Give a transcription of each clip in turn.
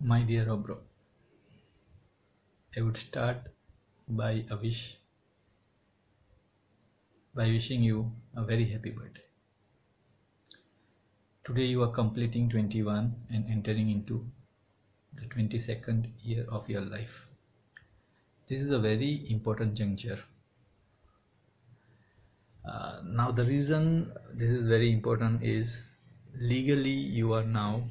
My dear Obro, I would start by a wish, by wishing you a very happy birthday. Today you are completing 21 and entering into the 22nd year of your life. This is a very important juncture. Uh, now the reason this is very important is legally you are now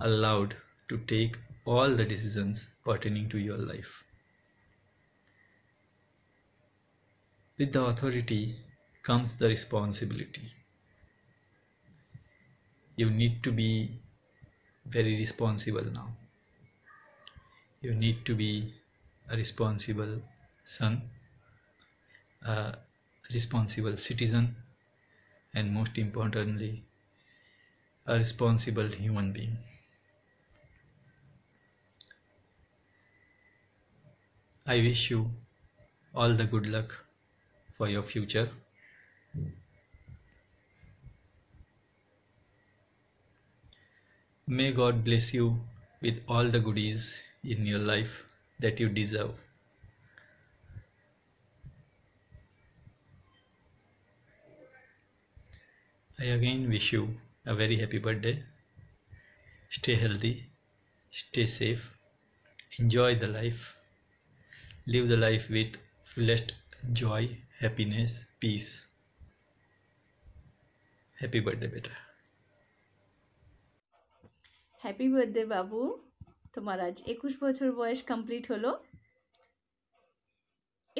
allowed to take all the decisions pertaining to your life. With the authority comes the responsibility. You need to be very responsible now. You need to be a responsible son, a responsible citizen, and most importantly, a responsible human being. I wish you all the good luck for your future. May God bless you with all the goodies in your life that you deserve. I again wish you a very happy birthday. Stay healthy, stay safe, enjoy the life. live the life with fullest joy, happiness, peace. Happy birthday বেটা happy birthday বাবু তোমার আজ একুশ বছর বয়স complete হলো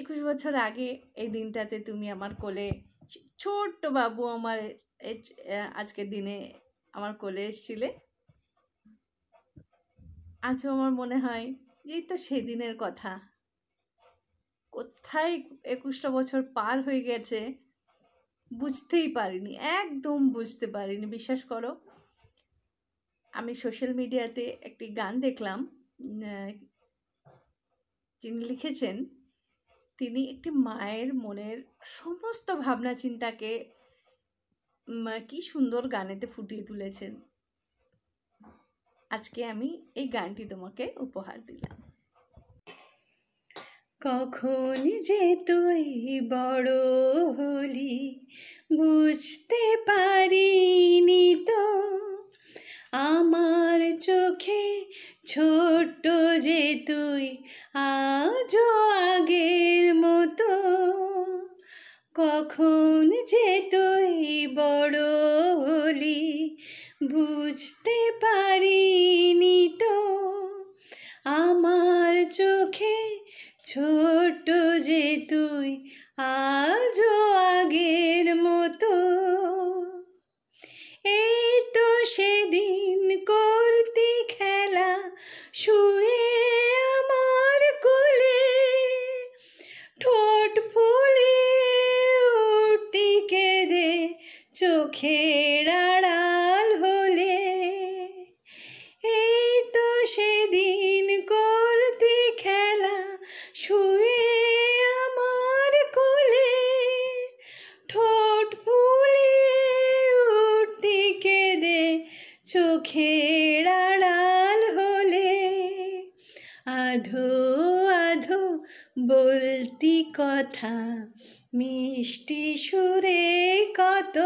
একুশ বছর আগে এই দিনটাতে তুমি আমার কোলে ছোট্ট বাবু আমার আজকে দিনে আমার কোলে এসছিলে আজও আমার মনে হয় এই তো সেদিনের কথা কোথায় একুশটা বছর পার হয়ে গেছে বুঝতেই পারিনি একদম বুঝতে পারিনি বিশ্বাস করো আমি সোশ্যাল মিডিয়াতে একটি গান দেখলাম যিনি লিখেছেন তিনি একটি মায়ের মনের সমস্ত ভাবনা চিন্তাকে কি সুন্দর গানেতে ফুটিয়ে তুলেছেন আজকে আমি এই গানটি তোমাকে উপহার দিলাম কখন যে তুই বড় হলি বুঝতে পারিনি তো আমার চোখে ছোট্ট যে তুই আজও আগের মতো কখন যে তুই বড় হলি বুঝতে আজও আগের মতো এই তো সেদিন করতি খেলা শুয়ে আমার কোলে ঠোঁট ফুলে উঠতি কেঁদে চোখে আধো আধো বলতি কথা মিষ্টি সুরে কত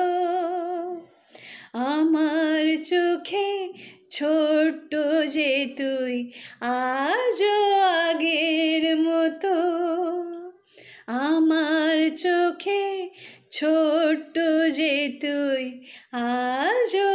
আমার চোখে ছোট্ট যে তুই আজ আগের মতো আমার চোখে ছোট্ট যে তুই আজও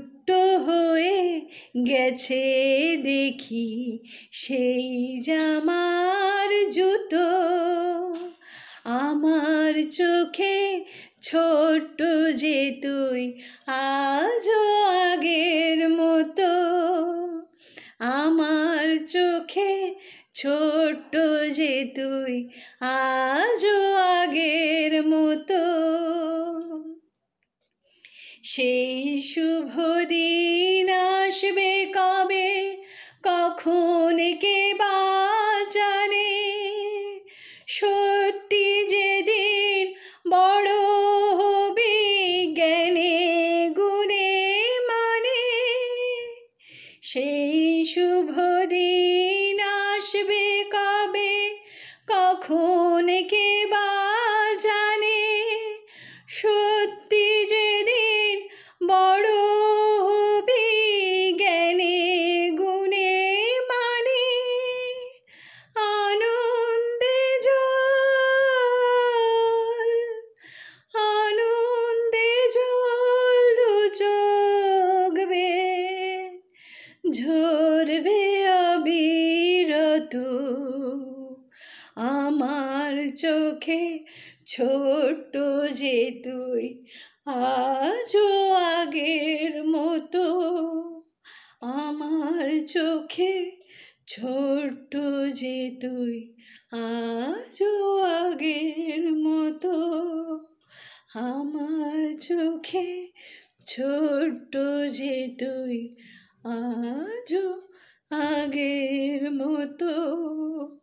ছোট্ট হয়ে গেছে দেখি সেই জামার জুতো আমার চোখে ছোট্ট যে তুই আজও আগের মতো আমার চোখে ছোট্ট যে তুই আজও আগের মতো সেই শুভ দিন আসবে কবে কখন কে জানে সত্যি যেদিন বড় হবে জ্ঞানে গুণে মানে সেই শুভ দিন আসবে কবে কখন কে ঝরবে অবিরত আমার চোখে ছোট যে তুই আজও আগের মতো আমার চোখে ছোট যে তুই আজও আগের মতো আমার চোখে ছোট যে তুই आज आगेर मतो